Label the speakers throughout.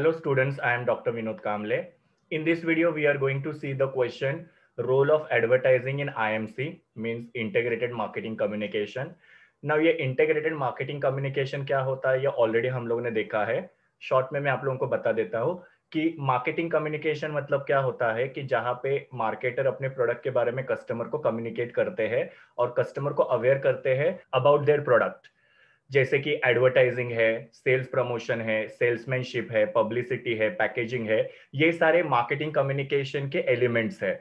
Speaker 1: Hello students, I am Dr. Vinod Kamle. In this video, we are going to see the question role of advertising in IMC means integrated marketing communication. Now ये integrated marketing communication क्या होता है ये already हम लोगों ने देखा है Short में मैं आप लोगों को बता देता हूँ कि marketing communication मतलब क्या होता है कि जहाँ पे marketer अपने product के बारे में customer को communicate करते हैं और customer को aware करते हैं about their product. जैसे कि एडवर्टाइजिंग है सेल्स प्रमोशन है सेल्समैनशिप है पब्लिसिटी है पैकेजिंग है ये सारे मार्केटिंग कम्युनिकेशन के एलिमेंट्स है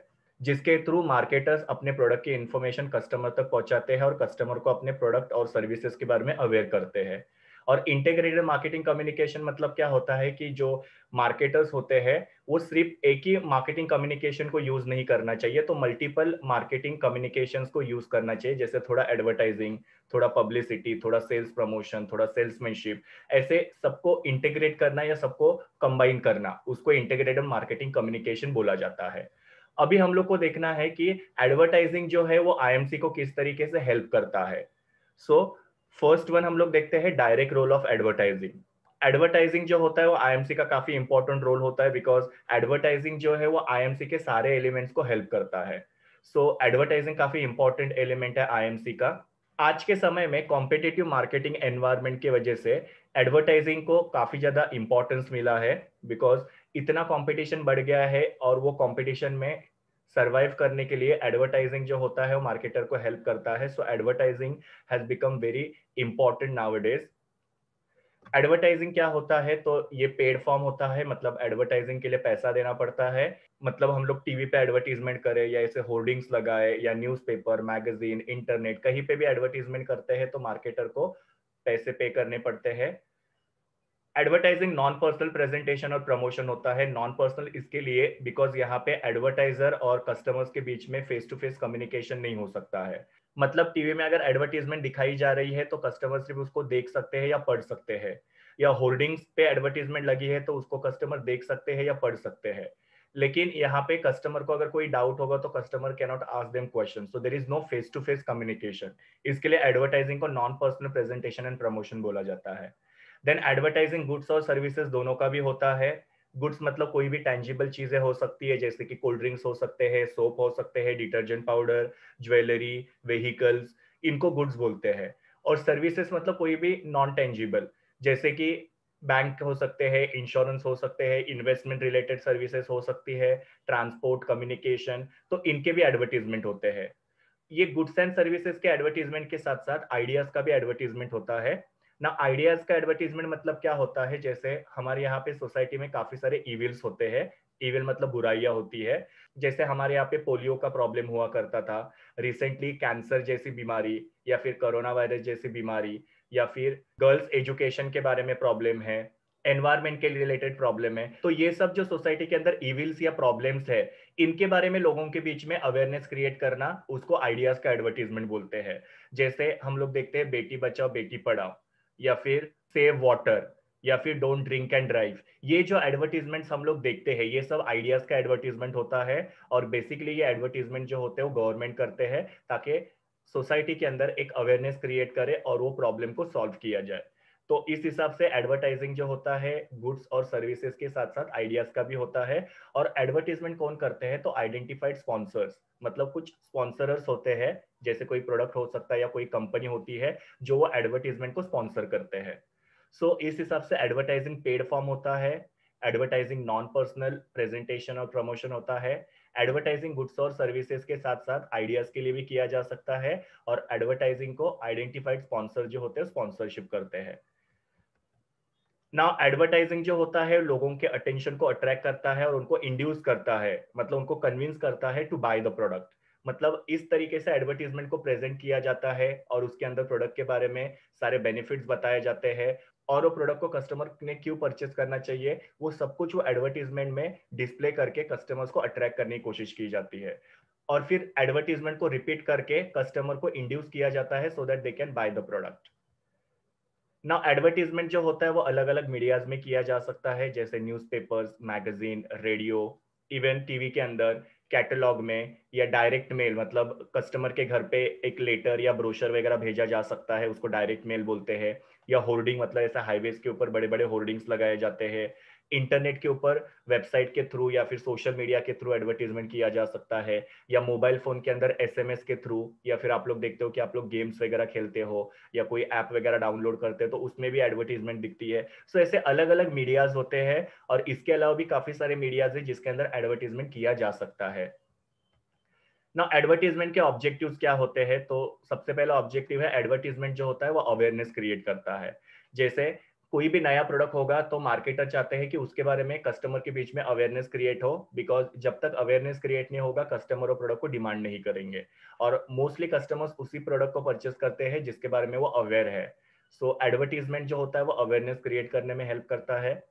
Speaker 1: जिसके थ्रू मार्केटर्स अपने प्रोडक्ट की इन्फॉर्मेशन कस्टमर तक पहुंचाते हैं और कस्टमर को अपने प्रोडक्ट और सर्विसेज के बारे में अवेयर करते हैं और इंटेग्रेटेड मार्केटिंग कम्युनिकेशन मतलब क्या होता है कि जो मार्केटर्स होते हैं वो सिर्फ एक ही मार्केटिंग कम्युनिकेशन को यूज नहीं करना चाहिए तो मल्टीपल मार्केटिंग कम्युनिकेशन को यूज करना चाहिए जैसे थोड़ा एडवर्टाइजिंग थोड़ा पब्लिसिटी थोड़ा सेल्स प्रमोशन थोड़ा सेल्समैनशिप ऐसे सबको इंटेग्रेट करना या सबको कंबाइन करना उसको इंटेग्रेटेड मार्केटिंग कम्युनिकेशन बोला जाता है अभी हम लोग को देखना है कि एडवर्टाइजिंग जो है वो आईएमसी को किस तरीके से हेल्प करता है सो so, फर्स्ट वन हम लोग देखते हैं direct role of advertising advertising जो होता है वो आईएमसी का काफी इंपॉर्टेंट रोल होता है बिकॉज एडवर्टाइजिंग जो है वो आईएमसी के सारे एलिमेंट्स को हेल्प करता है सो so, एडवर्टाइजिंग काफी इंपॉर्टेंट एलिमेंट है आईएमसी का आज के समय में कॉम्पिटेटिव मार्केटिंग एनवायरमेंट की वजह से एडवर्टाइजिंग को काफी ज्यादा इंपॉर्टेंस मिला है बिकॉज इतना कॉम्पिटिशन बढ़ गया है और वो कॉम्पिटिशन में सर्वाइव करने के लिए एडवर्टाइजिंग जो होता है वो मार्केटर को हेल्प करता है so advertising has become very important nowadays advertising क्या होता है तो ये पेड फॉर्म होता है मतलब एडवर्टाइजिंग के लिए पैसा देना पड़ता है मतलब हम लोग टीवी पे एडवर्टीजमेंट करें या ऐसे होर्डिंग्स लगाए या न्यूज़पेपर मैगजीन इंटरनेट कहीं पे भी एडवर्टीजमेंट करते हैं तो मार्केटर को पैसे पे करने पड़ते हैं एडवर्टाइजिंग नॉन पर्सनल प्रेजेंटेशन और प्रमोशन होता है नॉन पर्सनल इसके लिए बिकॉज यहाँ पे एडवर्टाइजर और कस्टमर्स के बीच में फेस टू फेस कम्युनिकेशन नहीं हो सकता है मतलब टीवी में अगर एडवर्टीजमेंट दिखाई जा रही है तो कस्टमर सिर्फ उसको देख सकते हैं या पढ़ सकते हैं या होर्डिंग्स पे एडवर्टीजमेंट लगी है तो उसको कस्टमर देख सकते हैं या पढ़ सकते हैं लेकिन यहाँ पे कस्टमर को अगर कोई डाउट होगा तो customer not ask them question so there is no face to face communication इसके लिए एडवर्टाइजिंग को non personal presentation and promotion बोला जाता है देन एडवर्टाइजिंग गुड्स और सर्विसेज दोनों का भी होता है गुड्स मतलब कोई भी टेंजिबल चीजें हो सकती है जैसे कि कोल्ड ड्रिंक्स हो सकते हैं सोप हो सकते हैं डिटर्जेंट पाउडर ज्वेलरी व्हीकल्स इनको गुड्स बोलते हैं और सर्विसेज मतलब कोई भी नॉन टेंजिबल जैसे कि बैंक हो सकते हैं इंश्योरेंस हो सकते हैं इन्वेस्टमेंट रिलेटेड सर्विसेज हो सकती है ट्रांसपोर्ट कम्युनिकेशन तो इनके भी एडवर्टीजमेंट होते हैं ये गुड्स एंड सर्विसेज के एडवर्टीजमेंट के साथ साथ आइडियाज का भी एडवर्टीजमेंट होता है ना आइडियाज का एडवर्टीजमेंट मतलब क्या होता है जैसे हमारे यहाँ पे सोसाइटी में काफी सारे इविल्स होते हैं इविल मतलब बुराइयां होती है जैसे हमारे यहाँ पे पोलियो का प्रॉब्लम हुआ करता था रिसेंटली कैंसर जैसी बीमारी या फिर कोरोना वायरस जैसी बीमारी या फिर गर्ल्स एजुकेशन के बारे में प्रॉब्लम है एनवायरमेंट के रिलेटेड प्रॉब्लम है तो ये सब जो सोसाइटी के अंदर इविल्स या प्रॉब्लम्स है इनके बारे में लोगों के बीच में अवेयरनेस क्रिएट करना उसको आइडियाज का एडवर्टीजमेंट बोलते हैं जैसे हम लोग देखते हैं बेटी बचाओ बेटी पढ़ाओ या फिर सेव वाटर या फिर डोंट ड्रिंक एंड ड्राइव ये जो एडवर्टीजमेंट हम लोग देखते हैं ये सब आइडियाज का एडवर्टीजमेंट होता है और बेसिकली ये एडवर्टीजमेंट जो होते हैं वो गवर्नमेंट करते हैं ताकि सोसाइटी के अंदर एक अवेयरनेस क्रिएट करे और वो प्रॉब्लम को सॉल्व किया जाए तो इस हिसाब से एडवर्टाइजिंग जो होता है गुड्स और सर्विसेज के साथ साथ आइडियाज का भी होता है और एडवर्टीजमेंट कौन करते हैं तो आइडेंटिफाइड स्पॉन्सर्स मतलब कुछ स्पॉन्सरर्स होते हैं जैसे कोई प्रोडक्ट हो सकता है या कोई कंपनी होती है जो वो एडवर्टीजमेंट को स्पॉन्सर करते हैं सो so, इस हिसाब से एडवर्टाइजिंग पेड फॉर्म होता है एडवर्टाइजिंग नॉन पर्सनल प्रेजेंटेशन और प्रमोशन होता है एडवर्टाइजिंग गुड्स और सर्विसेज के साथ साथ आइडियाज के लिए भी किया जा सकता है और एडवर्टाइजिंग को आइडेंटिफाइड स्पॉन्सर जो होते हैं स्पॉन्सरशिप करते हैं ना एडवर्टाइजिंग जो होता है लोगों के अटेंशन को अट्रैक्ट करता है और उनको इंड्यूस करता है मतलब उनको कन्विंस करता है टू बाय द प्रोडक्ट मतलब इस तरीके से एडवर्टीजमेंट को प्रेजेंट किया जाता है और उसके अंदर प्रोडक्ट के बारे में सारे बेनिफिट्स बताए जाते हैं और वो प्रोडक्ट को कस्टमर ने क्यों परचेस करना चाहिए वो सब कुछ वो एडवर्टीजमेंट में डिस्प्ले करके कस्टमर्स को अट्रैक्ट करने की कोशिश की जाती है और फिर एडवर्टीजमेंट को रिपीट करके कस्टमर को इंड्यूस किया जाता है so that they can buy the product ना एडवर्टीजमेंट जो होता है वो अलग अलग मीडियाज में किया जा सकता है जैसे newspapers magazine radio even TV के अंदर कैटलॉग में या डायरेक्ट मेल मतलब कस्टमर के घर पे एक लेटर या ब्रोशर वगैरह भेजा जा सकता है उसको डायरेक्ट मेल बोलते हैं या होर्डिंग मतलब ऐसा हाईवेज के ऊपर बड़े बड़े होर्डिंग्स लगाए जाते हैं इंटरनेट के ऊपर वेबसाइट के थ्रू या फिर सोशल मीडिया के थ्रू एडवर्टीजमेंट किया जा सकता है या मोबाइल फोन के अंदर एसएमएस के थ्रू या फिर आप लोग देखते हो कि आप लोग गेम्स वगैरह खेलते हो या कोई ऐप वगैरह डाउनलोड करते हो तो उसमें भी एडवर्टीजमेंट दिखती है सो so ऐसे अलग अलग मीडियाज होते हैं और इसके अलावा भी काफी सारे मीडियाज है जिसके अंदर एडवर्टीजमेंट किया जा सकता है ना एडवर्टीजमेंट के ऑब्जेक्टिव क्या होते हैं तो सबसे पहला ऑब्जेक्टिव है एडवर्टीजमेंट जो होता है वो अवेयरनेस क्रिएट करता है जैसे कोई भी नया प्रोडक्ट होगा तो मार्केटर चाहते हैं कि उसके बारे में कस्टमर के बीच में अवेयरनेस क्रिएट हो बिकॉज जब तक अवेयरनेस क्रिएट नहीं होगा कस्टमर और प्रोडक्ट को डिमांड नहीं करेंगे और मोस्टली कस्टमर्स उसी प्रोडक्ट को परचेस करते हैं जिसके बारे में वो अवेयर है सो so, एडवर्टीजमेंट जो होता है वो अवेयरनेस क्रिएट करने में हेल्प करता है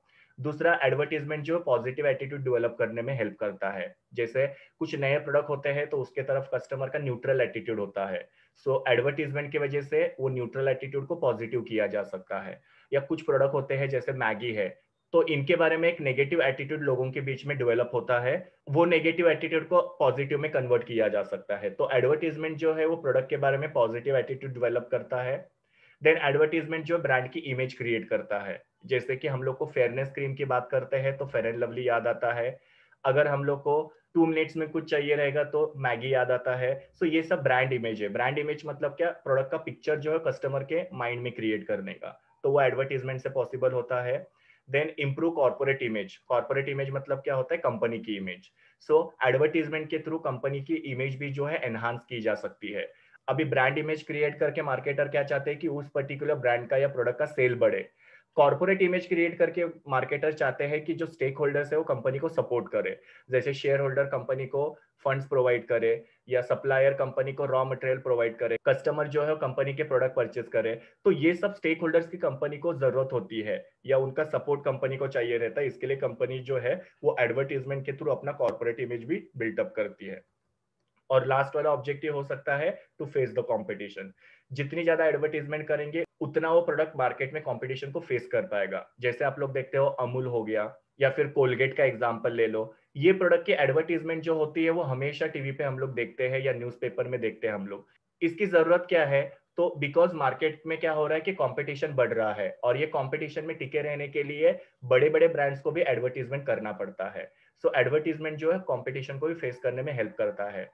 Speaker 1: दूसरा एडवर्टीजमेंट जो है पॉजिटिव एटीट्यूड डेवलप करने में हेल्प करता है जैसे कुछ नए प्रोडक्ट होते हैं तो उसके तरफ कस्टमर का न्यूट्रल एटीट्यूड होता है सो so, एडवर्टीजमेंट की वजह से वो न्यूट्रल एटीट्यूड को पॉजिटिव किया जा सकता है या कुछ प्रोडक्ट होते हैं जैसे मैगी है तो इनके बारे में एक नेगेटिव एटीट्यूड लोगों के बीच में डेवलप होता है वो नेगेटिव एटीट्यूड को पॉजिटिव में कन्वर्ट किया जा सकता है तो एडवर्टीजमेंट जो है वो प्रोडक्ट के बारे में पॉजिटिव एटीट्यूड डेवलप करता है देन एडवर्टीजमेंट जो ब्रांड की इमेज क्रिएट करता है जैसे कि हम लोग को फेयरनेस क्रीम की बात करते हैं तो फेयर एंड लवली याद आता है अगर हम लोग को टू मिनट्स में कुछ चाहिए रहेगा तो मैगी याद आता है सो so ये सब ब्रांड इमेज है ब्रांड इमेज मतलब क्या प्रोडक्ट का पिक्चर जो है कस्टमर के माइंड में क्रिएट करने का तो वो एडवर्टीजमेंट से पॉसिबल होता है then improve corporate image corporate image मतलब क्या होता है कंपनी की इमेज सो एडवर्टीजमेंट के थ्रू कंपनी की इमेज भी जो है एनहांस की जा सकती है अभी ब्रांड इमेज क्रिएट करके मार्केटर क्या चाहते हैं कि उस पर्टिकुलर ब्रांड का या प्रोडक्ट का सेल बढ़े कॉर्पोरेट इमेज क्रिएट करके मार्केटर चाहते हैं कि जो स्टेक होल्डर्स है वो कंपनी को सपोर्ट करे जैसे शेयर होल्डर कंपनी को फंड्स प्रोवाइड करे या सप्लायर कंपनी को रॉ मटेरियल प्रोवाइड करे कस्टमर जो है कंपनी के प्रोडक्ट परचेज करे तो ये सब स्टेक होल्डर्स की कंपनी को जरूरत होती है या उनका सपोर्ट कंपनी को चाहिए रहता है इसके लिए कंपनी जो है वो एडवर्टीजमेंट के थ्रू अपना कॉर्पोरेट इमेज भी बिल्टअप करती है और लास्ट वाला ऑब्जेक्टिव हो सकता है टू फेस द कॉम्पिटिशन जितनी ज्यादा एडवर्टीजमेंट करेंगे उतना वो प्रोडक्ट मार्केट में कंपटीशन को फेस कर पाएगा जैसे आप लोग देखते हो अमूल हो गया या फिर कोलगेट का एग्जाम्पल ले लो ये प्रोडक्ट की एडवर्टीजमेंट जो होती है वो हमेशा टीवी पे हम लोग देखते हैं या न्यूज़पेपर में देखते हैं हम लोग इसकी जरूरत क्या है तो बिकॉज मार्केट में क्या हो रहा है कि कंपटीशन बढ़ रहा है और ये कंपटीशन में टिके रहने के लिए बड़े बड़े ब्रांड्स को भी एडवर्टीजमेंट करना पड़ता है सो so, एडवर्टीजमेंट जो है कंपटीशन को भी फेस करने में हेल्प करता है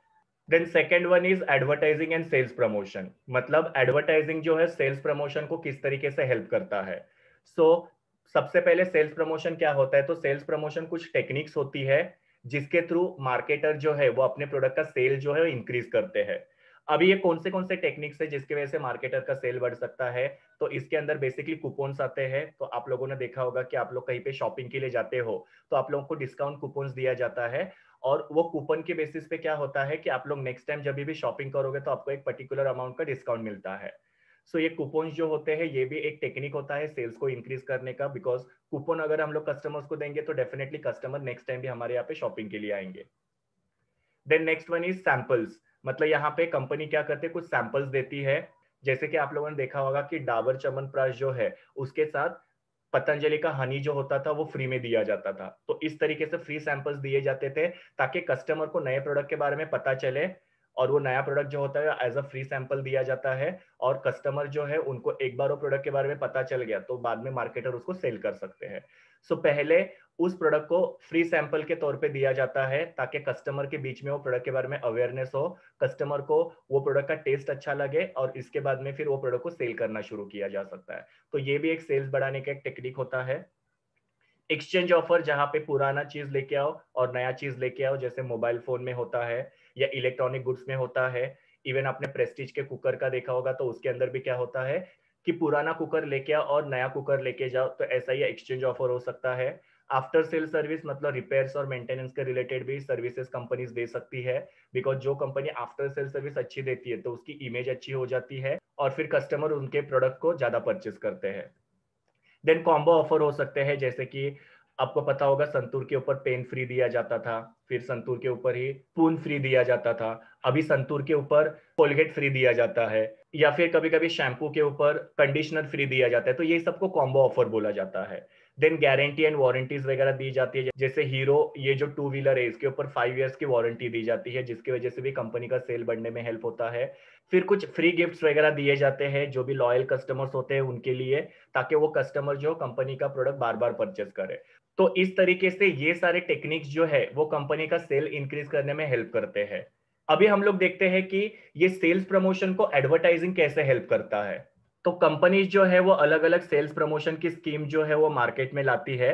Speaker 1: then second one is advertising and sales promotion मतलब एडवर्टाइजिंग जो है सेल्स प्रमोशन को किस तरीके से हेल्प करता है सो so, सबसे पहले सेल्स प्रमोशन क्या होता है तो सेल्स प्रमोशन कुछ टेक्निक्स होती है जिसके थ्रू मार्केटर जो है वो अपने प्रोडक्ट का सेल जो है इंक्रीज करते हैं अभी ये कौन से कौन से टेक्निक्स है जिसकी वजह से मार्केटर का सेल बढ़ सकता है तो इसके अंदर बेसिकली कूपन्स आते हैं तो आप लोगों ने देखा होगा कि आप लोग कहीं पे शॉपिंग के लिए जाते हो तो आप लोगों को डिस्काउंट कूपन्स दिया जाता है और वो कूपन के बेसिस पे क्या होता है कि आप लोग नेक्स्ट टाइम जब भी शॉपिंग करोगे तो आपको एक पर्टिकुलर अमाउंट का डिस्काउंट मिलता है सो so, ये कूपन जो होते हैं ये भी एक टेक्निक होता है सेल्स को इंक्रीज करने का बिकॉज कूपन अगर हम लोग कस्टमर्स को देंगे तो डेफिनेटली कस्टमर नेक्स्ट टाइम भी हमारे यहाँ पे शॉपिंग के लिए आएंगे then next one is samples मतलब यहाँ पे कंपनी क्या करते हैं कुछ सैंपल्स देती है जैसे कि आप लोगों ने देखा होगा कि डाबर चमन प्राश जो है उसके साथ पतंजलि का हनी जो होता था वो फ्री में दिया जाता था तो इस तरीके से फ्री सैंपल्स दिए जाते थे ताकि कस्टमर को नए प्रोडक्ट के बारे में पता चले और वो नया प्रोडक्ट जो होता है एज अ फ्री सैंपल दिया जाता है और कस्टमर जो है उनको एक बार वो प्रोडक्ट के बारे में पता चल गया तो बाद में मार्केटर उसको सेल कर सकते हैं सो so, पहले उस प्रोडक्ट को फ्री सैंपल के तौर पे दिया जाता है ताकि कस्टमर के बीच में वो प्रोडक्ट के बारे में अवेयरनेस हो कस्टमर को वो प्रोडक्ट का टेस्ट अच्छा लगे और इसके बाद में फिर वो प्रोडक्ट को सेल करना शुरू किया जा सकता है तो ये भी एक सेल्स बढ़ाने का एक टेक्निक होता है एक्सचेंज ऑफर जहाँ पे पुराना चीज लेके आओ और नया चीज लेके आओ जैसे मोबाइल फोन में होता है या इलेक्ट्रॉनिक गुड्स में होता है इवन आपने प्रेस्टीज के कुकर का देखा होगा तो उसके अंदर भी क्या होता है कि पुराना कुकर लेके आओ और नया कुकर लेके जाओ तो ऐसा ही एक्सचेंज ऑफर हो सकता है आफ्टर सेल सर्विस मतलब रिपेयर्स और मेंटेनेंस के रिलेटेड भी सर्विसेज कंपनीज दे सकती है बिकॉज जो कंपनी आफ्टर सेल सर्विस अच्छी देती है तो उसकी इमेज अच्छी हो जाती है और फिर कस्टमर उनके प्रोडक्ट को ज्यादा परचेस करते हैं देन कॉम्बो ऑफर हो सकते हैं जैसे कि आपको पता होगा संतूर के ऊपर पेन फ्री दिया जाता था फिर संतूर के ऊपर ही पून फ्री दिया जाता था अभी संतूर के ऊपर कोलगेट फ्री दिया जाता है या फिर कभी कभी शैम्पू के ऊपर कंडीशनर फ्री दिया जाता है तो ये सबको कॉम्बो ऑफर बोला जाता है देन गारंटी एंड वारंटीज वगैरह दी जाती है जैसे हीरो ये जो टू व्हीलर है इसके ऊपर फाइव ईयर्स की वारंटी दी जाती है जिसकी वजह से भी कंपनी का सेल बढ़ने में हेल्प होता है फिर कुछ फ्री गिफ्ट्स वगैरह दिए जाते हैं जो भी लॉयल कस्टमर्स होते हैं उनके लिए ताकि वो कस्टमर जो कंपनी का प्रोडक्ट बार बार परचेस करे तो इस तरीके से ये सारे टेक्निक्स जो है वो कंपनी का सेल इंक्रीज करने में हेल्प करते हैं अभी हम लोग देखते हैं कि ये सेल्स प्रमोशन को एडवर्टाइजिंग कैसे हेल्प करता है तो कंपनीज जो है वो अलग अलग सेल्स प्रमोशन की स्कीम जो है वो मार्केट में लाती है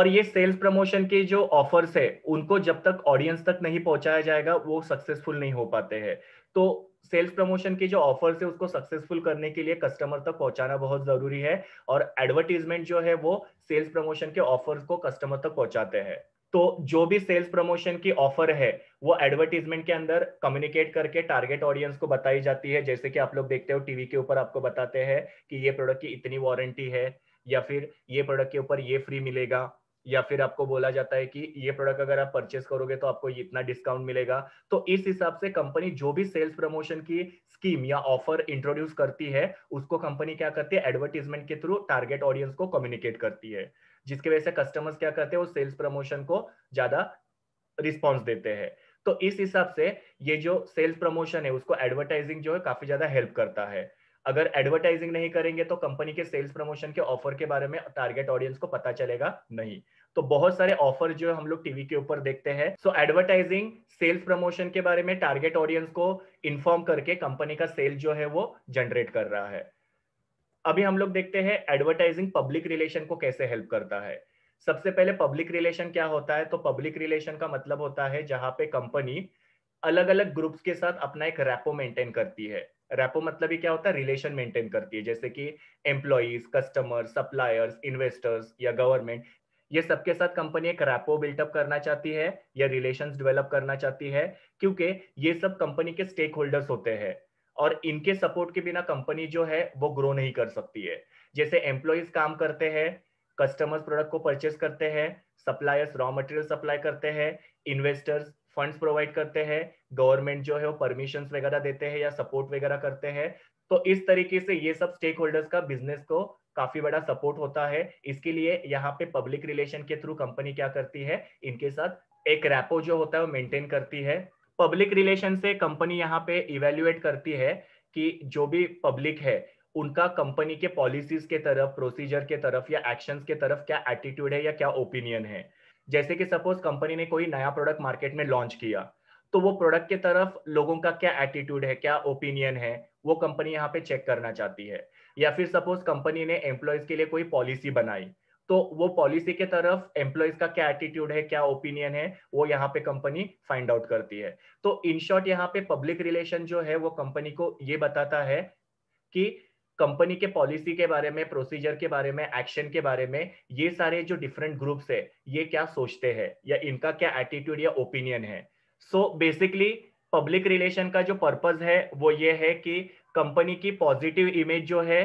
Speaker 1: और ये सेल्स प्रमोशन के जो ऑफर्स है उनको जब तक ऑडियंस तक नहीं पहुंचाया जाएगा वो सक्सेसफुल नहीं हो पाते हैं तो सेल्स प्रमोशन के जो ऑफर्स है उसको सक्सेसफुल करने के लिए कस्टमर तक पहुंचाना बहुत जरूरी है और एडवर्टीजमेंट जो है वो सेल्स प्रमोशन के ऑफर्स को कस्टमर तक पहुंचाते हैं तो जो भी सेल्स प्रमोशन की ऑफर है वो एडवर्टीजमेंट के अंदर कम्युनिकेट करके टारगेट ऑडियंस को बताई जाती है जैसे कि आप लोग देखते हो टीवी के ऊपर आपको बताते हैं कि ये प्रोडक्ट की इतनी वारंटी है या फिर ये प्रोडक्ट के ऊपर ये फ्री मिलेगा या फिर आपको बोला जाता है कि ये प्रोडक्ट अगर आप परचेस करोगे तो आपको इतना डिस्काउंट मिलेगा तो इस हिसाब से कंपनी जो भी सेल्स प्रमोशन की स्कीम या ऑफर इंट्रोड्यूस करती है उसको कंपनी क्या करती है एडवर्टीजमेंट के थ्रू टारगेट ऑडियंस को कम्युनिकेट करती है जिसके वजह से कस्टमर्स क्या करते हैं वो सेल्स प्रमोशन को ज्यादा रिस्पॉन्स देते हैं तो इस हिसाब से ये जो सेल्स प्रमोशन है उसको एडवर्टाइजिंग जो है काफी ज्यादा हेल्प करता है अगर एडवर्टाइजिंग नहीं करेंगे तो कंपनी के सेल्स प्रमोशन के ऑफर के बारे में टारगेट ऑडियंस को पता चलेगा नहीं तो बहुत सारे ऑफर जो हम लोग टीवी के ऊपर देखते हैं सो एडवर्टाइजिंग सेल्स प्रमोशन के बारे में टारगेट ऑडियंस को इन्फॉर्म करके कंपनी का सेल जो है वो जनरेट कर रहा है अभी हम लोग देखते हैं एडवर्टाइजिंग पब्लिक रिलेशन को कैसे हेल्प करता है सबसे पहले पब्लिक रिलेशन क्या होता है तो पब्लिक रिलेशन का मतलब होता है जहां पे कंपनी अलग अलग ग्रुप्स के साथ अपना एक रैपो मेंटेन करती है रैपो मतलब ही क्या होता है रिलेशन मेंटेन करती है जैसे कि एम्प्लॉज कस्टमर सप्लायर्स इन्वेस्टर्स या गवर्नमेंट ये सबके साथ कंपनी एक रैपो बिल्टअप करना चाहती है या रिलेशन डेवलप करना चाहती है क्योंकि ये सब कंपनी के स्टेक होल्डर्स होते हैं और इनके सपोर्ट के बिना कंपनी जो है वो ग्रो नहीं कर सकती है जैसे एम्प्लॉयज काम करते हैं कस्टमर्स प्रोडक्ट को परचेस करते हैं सप्लायर्स रॉ मटेरियल सप्लाई करते हैं इन्वेस्टर्स फंड्स प्रोवाइड करते हैं गवर्नमेंट जो है वो परमिशन वगैरह देते हैं या सपोर्ट वगैरह करते हैं तो इस तरीके से ये सब स्टेक होल्डर्स का बिजनेस को काफी बड़ा सपोर्ट होता है इसके लिए यहाँ पे पब्लिक रिलेशन के थ्रू कंपनी क्या करती है इनके साथ एक रैपो जो होता है वो मेंटेन करती है पब्लिक रिलेशन से कंपनी यहाँ पे इवेल्युएट करती है कि जो भी पब्लिक है उनका कंपनी के पॉलिसीज के तरफ प्रोसीजर के तरफ या एक्शन के तरफ क्या एटीट्यूड है या क्या ओपिनियन है जैसे कि सपोज कंपनी ने कोई नया प्रोडक्ट मार्केट में लॉन्च किया तो वो प्रोडक्ट के तरफ लोगों का क्या एटीट्यूड है क्या ओपिनियन है वो कंपनी यहाँ पे चेक करना चाहती है या फिर सपोज कंपनी ने एम्प्लॉयज के लिए कोई पॉलिसी बनाई तो वो पॉलिसी के तरफ एम्प्लॉयज का क्या एटीट्यूड है क्या ओपिनियन है वो यहाँ पे कंपनी फाइंड आउट करती है तो इन शॉर्ट यहाँ पे पब्लिक रिलेशन जो है वो कंपनी को ये बताता है कि कंपनी के पॉलिसी के बारे में प्रोसीजर के बारे में एक्शन के बारे में ये सारे जो डिफरेंट ग्रुप्स है ये क्या सोचते हैं या इनका क्या एटीट्यूड या ओपिनियन है so so, basically public relation का जो पर्पज है वो ये है कि कंपनी की पॉजिटिव इमेज जो है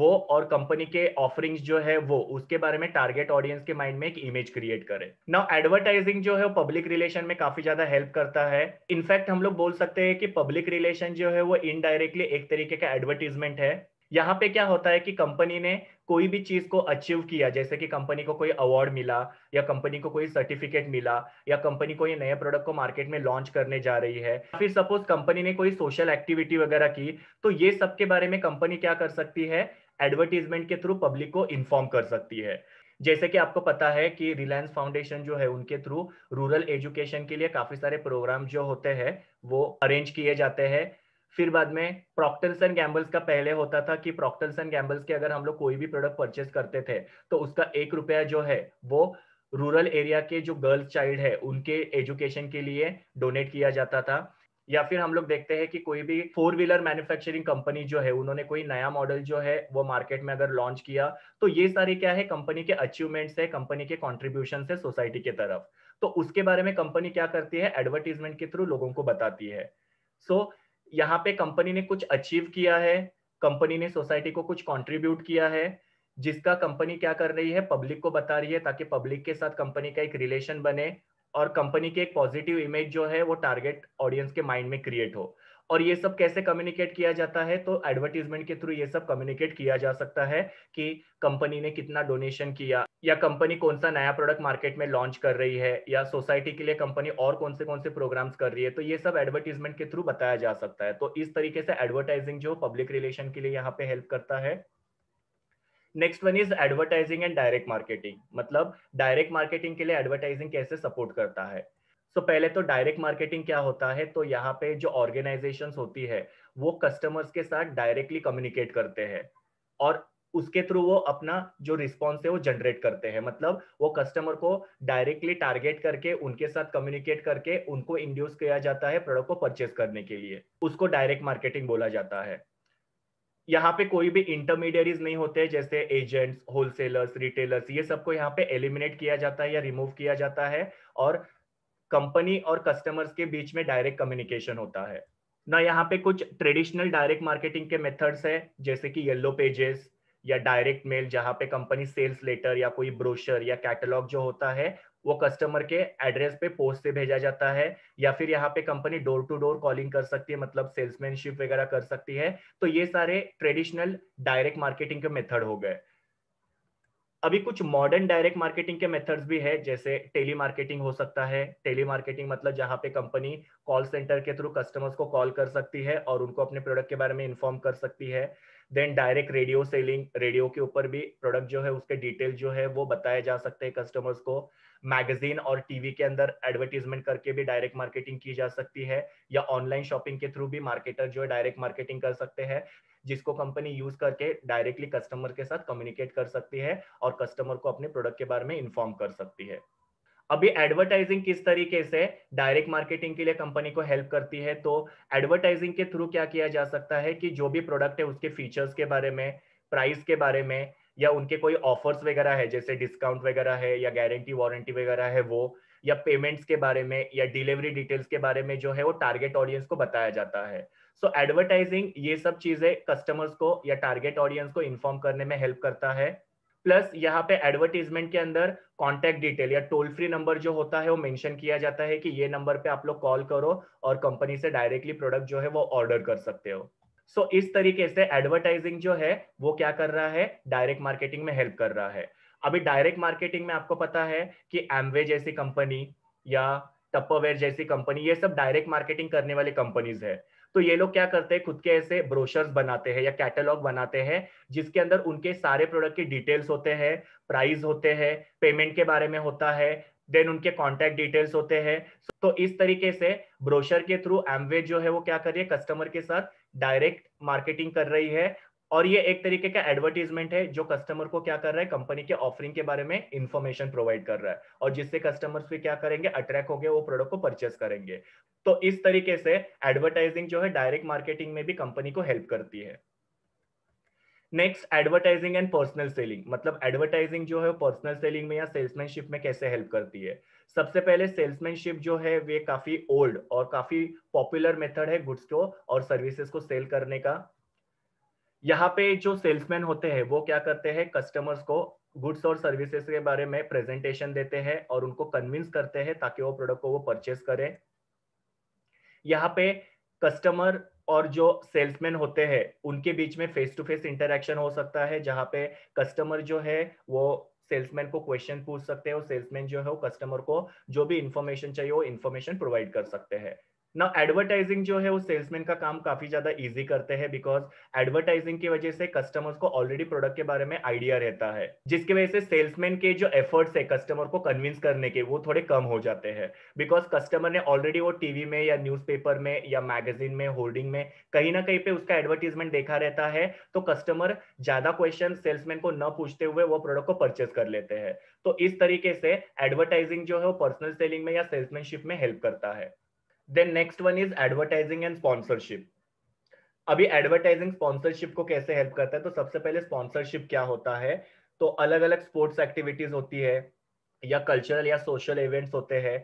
Speaker 1: वो और कंपनी के ऑफरिंग्स जो है वो उसके बारे में टारगेट ऑडियंस के माइंड में एक इमेज क्रिएट करे ना एडवर्टाइजिंग जो है वो पब्लिक रिलेशन में काफी ज्यादा हेल्प करता है इनफैक्ट हम लोग बोल सकते हैं कि पब्लिक रिलेशन जो है वो इनडायरेक्टली एक तरीके का एडवर्टीजमेंट है यहाँ पे क्या होता है कि कंपनी ने कोई भी चीज को अचीव किया जैसे कि कंपनी को कोई अवार्ड मिला या कंपनी को कोई सर्टिफिकेट मिला या कंपनी कोई नए प्रोडक्ट को मार्केट में लॉन्च करने जा रही है फिर सपोज कंपनी ने कोई सोशल एक्टिविटी वगैरह की तो ये सब के बारे में कंपनी क्या कर सकती है एडवर्टीजमेंट के थ्रू पब्लिक को इन्फॉर्म कर सकती है जैसे कि आपको पता है कि रिलायंस फाउंडेशन जो है उनके थ्रू रूरल एजुकेशन के लिए काफी सारे प्रोग्राम जो होते हैं वो अरेंज किए जाते हैं फिर बाद में प्रॉक्टर्स एंड गैम्बल्स का पहले होता था कि प्रॉक्टर्स एंड गैम्बल्स के अगर हम लोग कोई भी प्रोडक्ट परचेस करते थे तो उसका एक रुपया जो है वो रूरल एरिया के जो गर्ल्स चाइल्ड है उनके एजुकेशन के लिए डोनेट किया जाता था या फिर हम लोग देखते हैं कि कोई भी फोर व्हीलर मैन्युफैक्चरिंग कंपनी जो है उन्होंने कोई नया मॉडल जो है वो मार्केट में अगर लॉन्च किया तो ये सारे क्या है कंपनी के अचीवमेंट्स है कंपनी के कॉन्ट्रीब्यूशन है सोसाइटी की तरफ तो उसके बारे में कंपनी क्या करती है एडवर्टीजमेंट के थ्रू लोगों को बताती है सो so, यहाँ पे कंपनी ने कुछ अचीव किया है कंपनी ने सोसाइटी को कुछ कंट्रीब्यूट किया है जिसका कंपनी क्या कर रही है पब्लिक को बता रही है ताकि पब्लिक के साथ कंपनी का एक रिलेशन बने और कंपनी के एक पॉजिटिव इमेज जो है वो टारगेट ऑडियंस के माइंड में क्रिएट हो और ये सब कैसे कम्युनिकेट किया जाता है तो एडवर्टीजमेंट के थ्रू ये सब कम्युनिकेट किया जा सकता है कि कंपनी ने कितना डोनेशन किया या कंपनी कौन सा नया प्रोडक्ट मार्केट में लॉन्च कर रही है या सोसाइटी के लिए कंपनी और कौन से कौन से प्रोग्राम्स कर रही है तो ये सब एडवर्टीजमेंट के थ्रू बताया जा सकता है तो इस तरीके से एडवर्टाइजिंग जो पब्लिक रिलेशन के लिए यहाँ पे हेल्प करता है next one is advertising and direct marketing मतलब डायरेक्ट मार्केटिंग के लिए एडवर्टाइजिंग कैसे सपोर्ट करता है सो so, पहले तो डायरेक्ट मार्केटिंग क्या होता है तो यहाँ पे जो ऑर्गेनाइजेशन होती है वो कस्टमर्स के साथ डायरेक्टली कम्युनिकेट करते हैं और उसके थ्रू वो अपना जो रिस्पॉन्स है वो जनरेट करते हैं मतलब वो कस्टमर को डायरेक्टली टारगेट करके उनके साथ कम्युनिकेट करके उनको इंड्यूस किया जाता है प्रोडक्ट को परचेस करने के लिए उसको डायरेक्ट मार्केटिंग बोला जाता है यहाँ पे कोई भी इंटरमीडियरीज नहीं होते जैसे एजेंट्स होलसेलर्स रिटेलर्स ये सबको यहाँ पे एलिमिनेट किया जाता है या रिमूव किया जाता है और कंपनी और कस्टमर्स के बीच में डायरेक्ट कम्युनिकेशन होता है ना यहाँ पे कुछ ट्रेडिशनल डायरेक्ट मार्केटिंग के मेथड्स है जैसे कि येल्लो पेजेस या डायरेक्ट मेल जहां पे कंपनी सेल्स लेटर या कोई ब्रोशर या कैटलॉग जो होता है वो कस्टमर के एड्रेस पे पोस्ट से भेजा जाता है या फिर यहाँ पे company door to door calling कर सकती है मतलब सेल्समैनशिप वगैरह कर सकती है तो ये सारे ट्रेडिशनल डायरेक्ट मार्केटिंग के मेथड हो गए अभी कुछ मॉडर्न डायरेक्ट मार्केटिंग के मेथड्स भी है जैसे टेली मार्केटिंग हो सकता है टेली मार्केटिंग मतलब जहां पे कंपनी कॉल सेंटर के थ्रू कस्टमर्स को कॉल कर सकती है और उनको अपने प्रोडक्ट के बारे में इन्फॉर्म कर सकती है then direct radio selling radio के ऊपर भी प्रोडक्ट जो है उसके डिटेल जो है वो बताए जा सकते हैं कस्टमर्स को मैगजीन और टीवी के अंदर एडवर्टीजमेंट करके भी डायरेक्ट मार्केटिंग की जा सकती है या ऑनलाइन शॉपिंग के थ्रू भी मार्केटर जो है डायरेक्ट मार्केटिंग कर सकते हैं जिसको कंपनी यूज करके डायरेक्टली कस्टमर के साथ कम्युनिकेट कर सकती है और कस्टमर को अपने प्रोडक्ट के बारे में इन्फॉर्म कर सकती है अभी एडवर्टाइजिंग किस तरीके से डायरेक्ट मार्केटिंग के लिए कंपनी को हेल्प करती है तो एडवर्टाइजिंग के थ्रू क्या किया जा सकता है कि जो भी प्रोडक्ट है उसके फीचर्स के बारे में प्राइस के बारे में या उनके कोई ऑफर्स वगैरह है जैसे डिस्काउंट वगैरह है या गारंटी वारंटी वगैरह है वो या पेमेंट्स के बारे में या डिलीवरी डिटेल्स के बारे में जो है वो टारगेट ऑडियंस को बताया जाता है सो so, एडवर्टाइजिंग ये सब चीजें कस्टमर्स को या टारगेट ऑडियंस को इन्फॉर्म करने में हेल्प करता है प्लस यहाँ पे एडवर्टीजमेंट के अंदर कॉन्टेक्ट डिटेल या टोल फ्री नंबर जो होता है वो मेंशन किया जाता है कि ये नंबर पे आप लोग कॉल करो और कंपनी से डायरेक्टली प्रोडक्ट जो है वो ऑर्डर कर सकते हो सो so, इस तरीके से एडवर्टाइजिंग जो है वो क्या कर रहा है डायरेक्ट मार्केटिंग में हेल्प कर रहा है अभी डायरेक्ट मार्केटिंग में आपको पता है कि एमवे जैसी कंपनी या टप्परवेयर जैसी कंपनी ये सब डायरेक्ट मार्केटिंग करने वाली कंपनीज है तो ये लोग क्या करते हैं खुद के ऐसे ब्रोशर्स बनाते हैं या कैटलॉग बनाते हैं जिसके अंदर उनके सारे प्रोडक्ट के डिटेल्स होते हैं प्राइस होते हैं पेमेंट के बारे में होता है देन उनके कॉन्टैक्ट डिटेल्स होते हैं तो इस तरीके से ब्रोशर के थ्रू एमवे जो है वो क्या कर रही है कस्टमर के साथ डायरेक्ट मार्केटिंग कर रही है और ये एक तरीके का एडवर्टीजमेंट है जो कस्टमर को क्या कर रहा है कंपनी के ऑफरिंग के बारे में इंफॉर्मेशन प्रोवाइड कर रहा है और जिससे कस्टमर्स भी क्या करेंगे अट्रैक्ट होकर वो प्रोडक्ट को परचेस करेंगे तो इस तरीके से एडवर्टाइजिंग जो है डायरेक्ट मार्केटिंग में भी कंपनी को हेल्प करती है next advertising and personal selling मतलब एडवर्टाइजिंग जो है पर्सनल सेलिंग में या सेल्समैनशिप में कैसे हेल्प करती है सबसे पहले सेल्समैनशिप जो है वे काफी ओल्ड और काफी पॉपुलर मेथड है गुड्स को और सर्विसेज को सेल करने का यहाँ पे जो सेल्समैन होते हैं वो क्या करते हैं कस्टमर्स को गुड्स और सर्विसेज के बारे में प्रेजेंटेशन देते हैं और उनको कन्विंस करते हैं ताकि वो प्रोडक्ट को वो परचेस करें यहाँ पे कस्टमर और जो सेल्समैन होते हैं उनके बीच में फेस टू फेस इंटरेक्शन हो सकता है जहाँ पे कस्टमर जो है वो सेल्समैन को क्वेश्चन पूछ सकते हैं और सेल्समैन जो है वो कस्टमर को जो भी इंफॉर्मेशन चाहिए वो इन्फॉर्मेशन प्रोवाइड कर सकते हैं ना एडवर्टाइजिंग जो है वो सेल्समैन का काम काफी ज्यादा इजी करते हैं बिकॉज एडवर्टाइजिंग की वजह से कस्टमर्स को ऑलरेडी प्रोडक्ट के बारे में आइडिया रहता है जिसकी वजह से सेल्समैन के जो एफर्ट्स है कस्टमर को कन्विंस करने के वो थोड़े कम हो जाते हैं बिकॉज कस्टमर ने ऑलरेडी वो टीवी में या न्यूज में या मैगजीन में होर्डिंग में कहीं ना कहीं पे उसका एडवर्टीजमेंट देखा रहता है तो कस्टमर ज्यादा क्वेश्चन सेल्समैन को न पूछते हुए वो प्रोडक्ट को परचेस कर लेते हैं तो इस तरीके से एडवर्टाइजिंग जो है वो पर्सनल सेलिंग में या सेल्समैनशिप में हेल्प करता है then next one is advertising and sponsorship अभी एडवर्टाइजिंग स्पॉन्सरशिप को कैसे हेल्प करता है तो सबसे पहले स्पॉन्सरशिप क्या होता है तो अलग अलग स्पोर्ट्स एक्टिविटीज होती है या कल्चरल या सोशल इवेंट्स होते हैं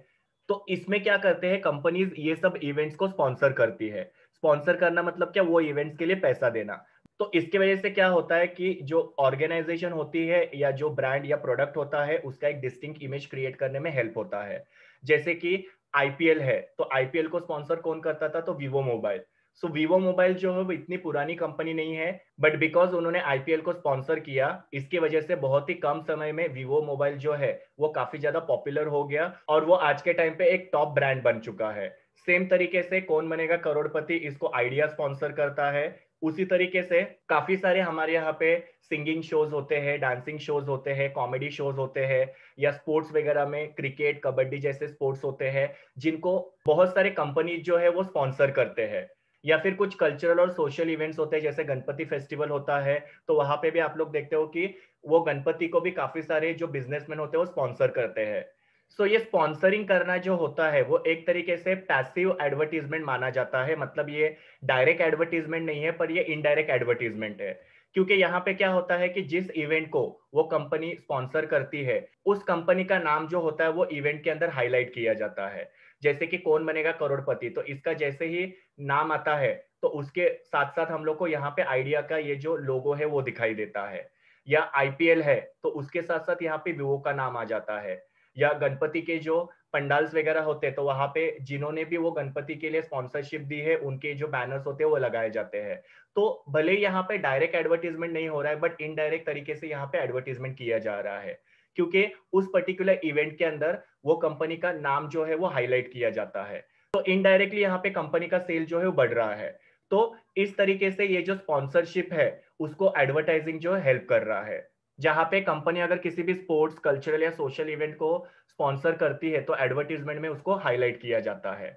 Speaker 1: तो इसमें क्या करते हैं कंपनीज ये सब इवेंट्स को स्पॉन्सर करती है स्पॉन्सर करना मतलब क्या वो इवेंट्स के लिए पैसा देना तो इसके वजह से क्या होता है कि जो ऑर्गेनाइजेशन होती है या जो ब्रांड या प्रोडक्ट होता है उसका एक डिस्टिंक्ट इमेज क्रिएट करने में हेल्प होता है जैसे कि आईपीएल है तो आईपीएल को स्पॉन्सर कौन करता था तो Vivo mobile so Vivo mobile जो है वो इतनी पुरानी कंपनी नहीं है बट बिकॉज उन्होंने आईपीएल को स्पॉन्सर किया इसकी वजह से बहुत ही कम समय में वीवो मोबाइल जो है वो काफी ज्यादा पॉपुलर हो गया और वो आज के टाइम पे एक टॉप ब्रांड बन चुका है सेम तरीके से कौन बनेगा करोड़पति इसको आइडिया स्पॉन्सर करता है उसी तरीके से काफी सारे हमारे यहाँ पे सिंगिंग शोज होते हैं डांसिंग शोज होते हैं कॉमेडी शोज होते हैं या स्पोर्ट्स वगैरह में क्रिकेट कबड्डी जैसे स्पोर्ट्स होते हैं जिनको बहुत सारे कंपनीज जो है वो स्पॉन्सर करते हैं या फिर कुछ कल्चरल और सोशल इवेंट्स होते हैं जैसे गणपति फेस्टिवल होता है तो वहां पे भी आप लोग देखते हो कि वो गणपति को भी काफी सारे जो बिजनेसमैन होते हैं वो स्पॉन्सर करते हैं सो so, ये स्पॉन्सरिंग करना जो होता है वो एक तरीके से पैसिव एडवर्टीजमेंट माना जाता है मतलब ये डायरेक्ट एडवर्टीजमेंट नहीं है पर ये इनडायरेक्ट एडवर्टीजमेंट है क्योंकि यहाँ पे क्या होता है कि जिस इवेंट को वो कंपनी स्पॉन्सर करती है उस कंपनी का नाम जो होता है वो इवेंट के अंदर हाईलाइट किया जाता है जैसे कि कौन बनेगा करोड़पति तो इसका जैसे ही नाम आता है तो उसके साथ साथ हम लोग को यहाँ पे आइडिया का ये जो लोगो है वो दिखाई देता है या आईपीएल है तो उसके साथ साथ यहाँ पे विवो का नाम आ जाता है या गणपति के जो पंडाल्स वगैरह होते हैं तो वहां पे जिन्होंने भी वो गणपति के लिए स्पॉन्सरशिप दी है उनके जो बैनर्स होते हैं वो लगाए जाते हैं तो भले यहाँ पे डायरेक्ट एडवर्टीजमेंट नहीं हो रहा है बट इनडायरेक्ट तरीके से यहाँ पे एडवर्टीजमेंट किया जा रहा है क्योंकि उस पर्टिकुलर इवेंट के अंदर वो कंपनी का नाम जो है वो हाईलाइट किया जाता है तो इनडायरेक्टली यहाँ पे कंपनी का सेल जो है वो बढ़ रहा है तो इस तरीके से ये जो स्पॉन्सरशिप है उसको एडवर्टाइजिंग जो है हेल्प कर रहा है जहां पे कंपनी अगर किसी भी स्पोर्ट्स कल्चरल या सोशल इवेंट को स्पॉन्सर करती है तो एडवर्टीजमेंट में उसको हाईलाइट किया जाता है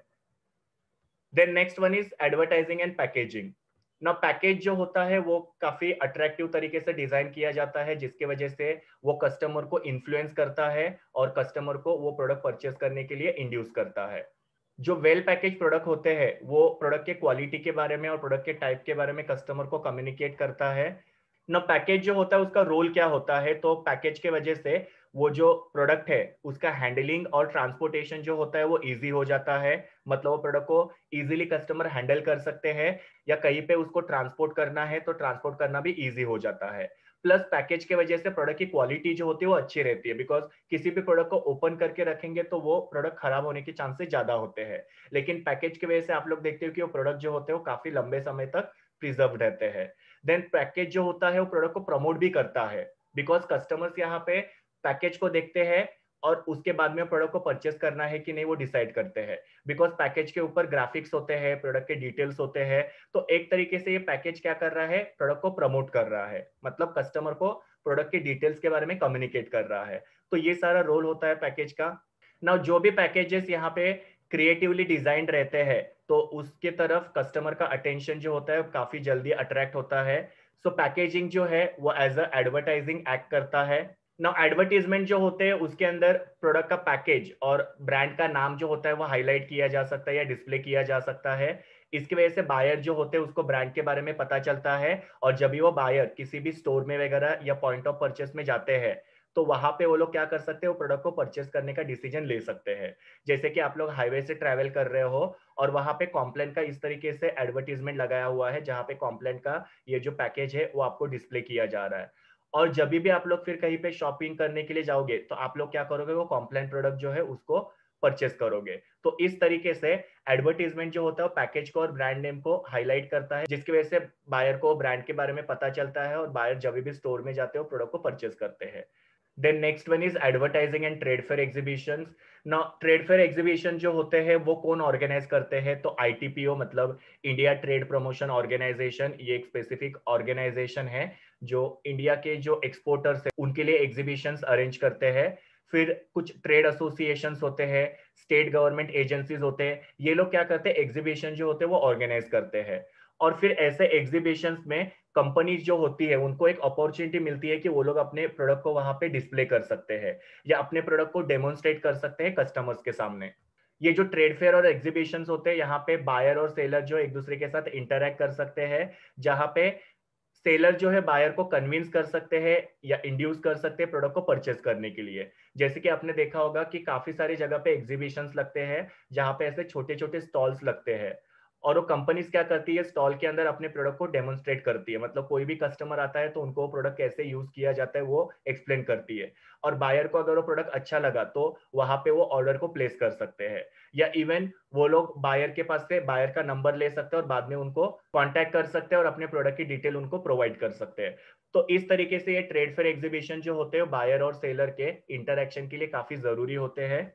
Speaker 1: then next one is advertising and packaging ना पैकेज जो होता है वो काफी अट्रैक्टिव तरीके से डिजाइन किया जाता है जिसके वजह से वो कस्टमर को इन्फ्लुएंस करता है और कस्टमर को वो प्रोडक्ट परचेस करने के लिए इंड्यूस करता है जो वेल पैकेज प्रोडक्ट होते हैं वो प्रोडक्ट के क्वालिटी के बारे में और प्रोडक्ट के टाइप के बारे में कस्टमर को कम्युनिकेट करता है ना पैकेज जो होता है उसका रोल क्या होता है तो पैकेज के वजह से वो जो प्रोडक्ट है उसका हैंडलिंग और ट्रांसपोर्टेशन जो होता है वो इजी हो जाता है मतलब वो प्रोडक्ट को इजीली कस्टमर हैंडल कर सकते हैं या कहीं पे उसको ट्रांसपोर्ट करना है तो ट्रांसपोर्ट करना भी इजी हो जाता है प्लस पैकेज के वजह से प्रोडक्ट की क्वालिटी जो होती है वो अच्छी रहती है बिकॉज किसी भी प्रोडक्ट को ओपन करके रखेंगे तो वो प्रोडक्ट खराब होने के चांसेस ज्यादा होते हैं लेकिन पैकेज की वजह से आप लोग देखते हो कि वो प्रोडक्ट जो होते हैं वो काफी लंबे समय तक प्रिजर्व रहते हैं देन पैकेज जो होता है वो प्रोडक्ट को प्रमोट भी करता है बिकॉज कस्टमर्स यहाँ पे पैकेज को देखते हैं और उसके बाद में प्रोडक्ट को परचेस करना है कि नहीं वो डिसाइड करते हैं बिकॉज पैकेज के ऊपर ग्राफिक्स होते हैं प्रोडक्ट के डिटेल्स होते हैं तो एक तरीके से ये पैकेज क्या कर रहा है प्रोडक्ट को प्रमोट कर रहा है मतलब कस्टमर को प्रोडक्ट के डिटेल्स के बारे में कम्युनिकेट कर रहा है तो ये सारा रोल होता है पैकेज का ना जो भी पैकेजेस यहाँ पे क्रिएटिवली डिजाइंड रहते हैं तो उसके तरफ कस्टमर का अटेंशन जो होता है काफी जल्दी अट्रैक्ट होता है सो so, पैकेजिंग जो है वो एज अ एडवर्टाइजिंग एक्ट करता है ना एडवर्टीजमेंट जो होते हैं उसके अंदर प्रोडक्ट का पैकेज और ब्रांड का नाम जो होता है वो हाईलाइट किया जा सकता है या डिस्प्ले किया जा सकता है इसकी वजह से बायर जो होते हैं उसको ब्रांड के बारे में पता चलता है और जब भी वो बायर किसी भी स्टोर में वगैरह या पॉइंट ऑफ परचेस में जाते हैं तो वहां पे वो लोग क्या कर सकते हैं वो प्रोडक्ट को परचेस करने का डिसीजन ले सकते हैं जैसे कि आप लोग हाईवे से ट्रेवल कर रहे हो और वहां पे कॉम्प्लेन का इस तरीके से एडवर्टीजमेंट लगाया हुआ है जहाँ पे कॉम्प्लेन का ये जो पैकेज है वो आपको डिस्प्ले किया जा रहा है और जब भी आप लोग फिर कहीं पे शॉपिंग करने के लिए जाओगे तो आप लोग क्या करोगे वो कॉम्प्लेन प्रोडक्ट जो है उसको परचेस करोगे तो इस तरीके से एडवर्टीजमेंट जो होता है पैकेज को और ब्रांड नेम को हाईलाइट करता है जिसकी वजह से बायर को ब्रांड के बारे में पता चलता है और बायर जब भी स्टोर में जाते हो प्रोडक्ट को परचेस करते हैं then next one is advertising and trade fair exhibition ना ट्रेड फेयर एग्जीबिशन जो होते हैं वो कौन ऑर्गेनाइज करते हैं तो आईटीपीओ मतलब इंडिया ट्रेड प्रमोशन ऑर्गेनाइजेशन ये एक स्पेसिफिक ऑर्गेनाइजेशन है जो इंडिया के जो एक्सपोर्टर्स है उनके लिए एग्जीबिशन अरेंज करते हैं फिर कुछ ट्रेड एसोसिएशन होते हैं स्टेट गवर्नमेंट एजेंसीज होते हैं ये लोग क्या करते हैं एग्जीबिशन जो होते हैं वो ऑर्गेनाइज करते हैं और फिर ऐसे एग्जीबिशन में कंपनीज जो होती है उनको एक अपॉर्चुनिटी मिलती है कि वो लोग अपने प्रोडक्ट को वहां पे डिस्प्ले कर सकते हैं या अपने प्रोडक्ट को डेमोन्स्ट्रेट कर सकते हैं कस्टमर्स के सामने ये जो ट्रेड फेयर और एग्जीबिशन होते हैं यहाँ पे बायर और सेलर जो एक दूसरे के साथ इंटरेक्ट कर सकते हैं जहाँ पे सेलर जो है बायर को कन्विंस कर सकते हैं या इंड्यूस कर सकते हैं प्रोडक्ट को परचेस करने के लिए जैसे कि आपने देखा होगा कि काफी सारी जगह पे एग्जीबिशन लगते हैं जहाँ पे ऐसे छोटे छोटे स्टॉल्स लगते हैं और वो कंपनीज क्या करती है स्टॉल के अंदर अपने प्रोडक्ट को डेमोन्स्ट्रेट करती है मतलब कोई भी कस्टमर आता है तो उनको प्रोडक्ट कैसे यूज किया जाता है वो एक्सप्लेन करती है और बायर को अगर वो प्रोडक्ट अच्छा लगा तो वहां पे वो ऑर्डर को प्लेस कर सकते हैं या इवन वो लोग बायर के पास से बायर का नंबर ले सकते हैं और बाद में उनको कॉन्टेक्ट कर सकते हैं और अपने प्रोडक्ट की डिटेल उनको प्रोवाइड कर सकते हैं तो इस तरीके से ये ट्रेड फेयर एग्जीबिशन जो होते हैं बायर और सेलर के इंटरेक्शन के लिए काफी जरूरी होते हैं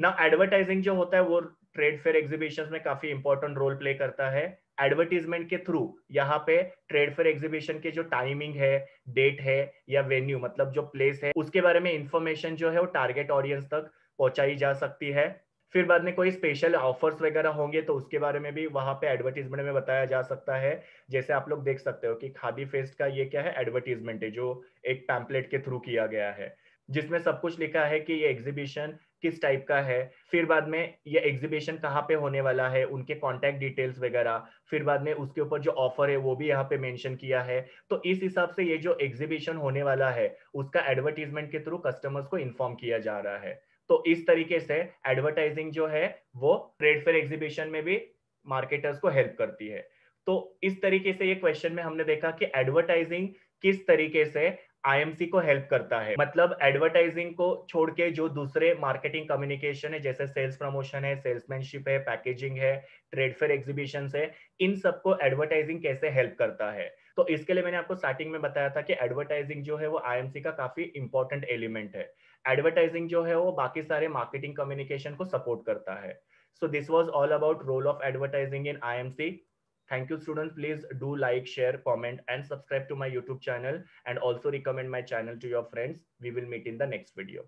Speaker 1: ना एडवर्टाइजिंग जो होता है वो ट्रेड फेयर एग्जीबिशन में काफी इंपॉर्टेंट रोल प्ले करता है एडवर्टीजमेंट के थ्रू यहाँ पे ट्रेड फेयर एग्जीबिशन के जो टाइमिंग है डेट है या वेन्यू मतलब जो प्लेस है उसके बारे में इंफॉर्मेशन जो है वो टारगेट ऑडियंस तक पहुंचाई जा सकती है फिर बाद में कोई स्पेशल ऑफर्स वगैरह होंगे तो उसके बारे में भी वहां पे एडवर्टीजमेंट में बताया जा सकता है जैसे आप लोग देख सकते हो कि खादी फेस्ट का ये क्या है एडवर्टीजमेंट है जो एक पैम्पलेट के थ्रू किया गया है जिसमें सब कुछ लिखा है कि ये एग्जीबिशन किस टाइप का है फिर बाद में ये एग्जीबिशन कहाँ पे होने वाला है उनके कॉन्टैक्ट डिटेल्स वगैरह फिर बाद में उसके ऊपर जो ऑफर है वो भी यहाँ पे मेंशन किया है तो इस हिसाब से ये जो एग्जीबिशन होने वाला है उसका एडवर्टीजमेंट के थ्रू कस्टमर्स को इन्फॉर्म किया जा रहा है तो इस तरीके से एडवर्टाइजिंग जो है वो ट्रेड फेयर एग्जीबिशन में भी मार्केटर्स को हेल्प करती है तो इस तरीके से ये क्वेश्चन में हमने देखा कि एडवर्टाइजिंग किस तरीके से आईएमसी को हेल्प करता है मतलब एडवर्टाइजिंग को छोड़ के जो दूसरे मार्केटिंग कम्युनिकेशन है जैसे सेल्स प्रमोशन है सेल्समैनशिप है पैकेजिंग है ट्रेड फेयर एग्जीबिशन है इन सबको एडवर्टाइजिंग कैसे हेल्प करता है तो इसके लिए मैंने आपको स्टार्टिंग में बताया था कि एडवर्टाइजिंग जो है वो आईएमसी का काफी इंपॉर्टेंट एलिमेंट है एडवर्टाइजिंग जो है वो बाकी सारे मार्केटिंग कम्युनिकेशन को सपोर्ट करता है so this was all about role of advertising in I Thank you, students. Please do like, share, comment, and subscribe to my YouTube channel and also recommend my channel to your friends. We will meet in the next video.